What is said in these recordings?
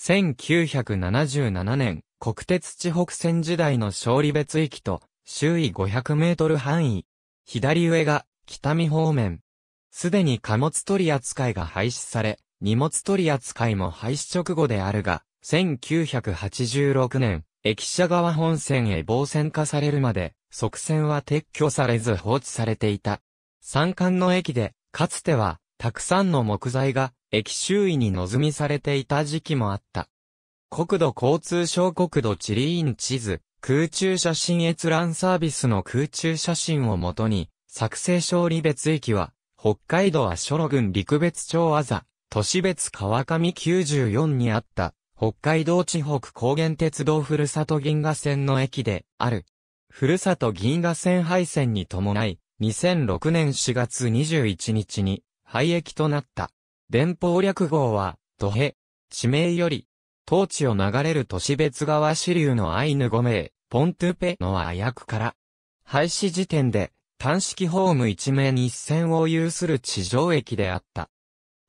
1977年、国鉄地北線時代の勝利別域と、周囲500メートル範囲。左上が、北見方面。すでに貨物取扱いが廃止され、荷物取扱いも廃止直後であるが、1986年、駅舎側本線へ防線化されるまで、側線は撤去されず放置されていた。山間の駅で、かつては、たくさんの木材が駅周囲に望みされていた時期もあった。国土交通省国土地理院地図、空中写真閲覧サービスの空中写真をもとに、作成勝利別駅は、北海道足路郡陸別町あざ、都市別川上94にあった、北海道地北高原鉄道ふるさと銀河線の駅である。ふるさと銀河線廃線に伴い、2006年4月21日に廃駅となった。連邦略号は、土平、地名より、当地を流れる都市別川支流のアイヌ5名、ポントゥペの和訳から、廃止時点で、単式ホーム一面一線を有する地上駅であった。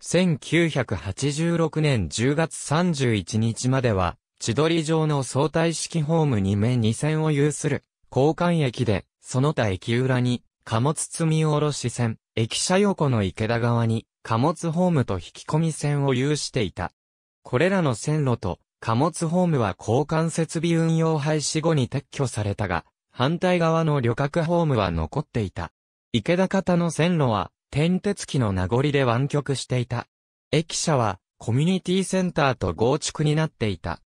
1986年10月31日までは、千鳥城の相対式ホーム2面2線を有する、交換駅で、その他駅裏に、貨物積み下ろし線、駅舎横の池田側に、貨物ホームと引き込み線を有していた。これらの線路と貨物ホームは交換設備運用廃止後に撤去されたが、反対側の旅客ホームは残っていた。池田方の線路は、天鉄機の名残で湾曲していた。駅舎は、コミュニティセンターと合築になっていた。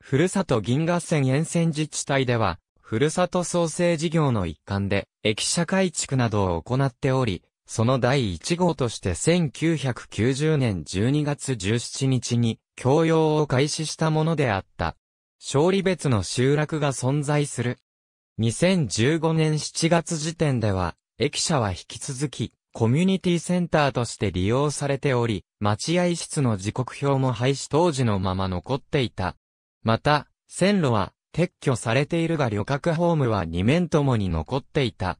ふるさと銀河線沿線自治体では、ふるさと創生事業の一環で、駅舎改築などを行っており、その第1号として1990年12月17日に供用を開始したものであった。勝利別の集落が存在する。2015年7月時点では、駅舎は引き続き、コミュニティセンターとして利用されており、待合室の時刻表も廃止当時のまま残っていた。また、線路は撤去されているが旅客ホームは2面ともに残っていた。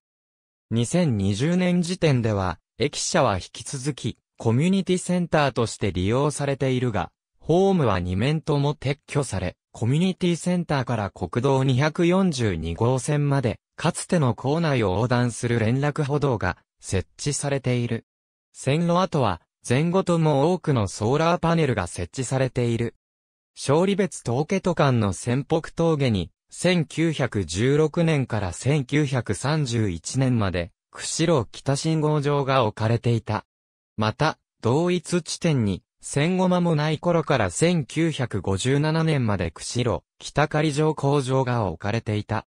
2020年時点では、駅舎は引き続き、コミュニティセンターとして利用されているが、ホームは2面とも撤去され、コミュニティセンターから国道242号線まで、かつての構内を横断する連絡歩道が設置されている。線路跡は、前後とも多くのソーラーパネルが設置されている。勝利別峠都間の仙北峠に、1916年から1931年まで、釧路北信号場が置かれていた。また、同一地点に、戦後間もない頃から1957年まで釧路北仮城工場が置かれていた。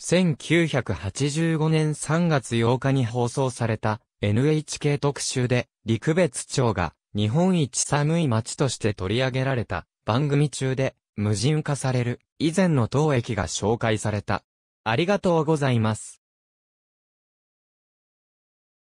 1985年3月8日に放送された NHK 特集で陸別町が日本一寒い町として取り上げられた番組中で無人化される、以前の当駅が紹介された。ありがとうございます。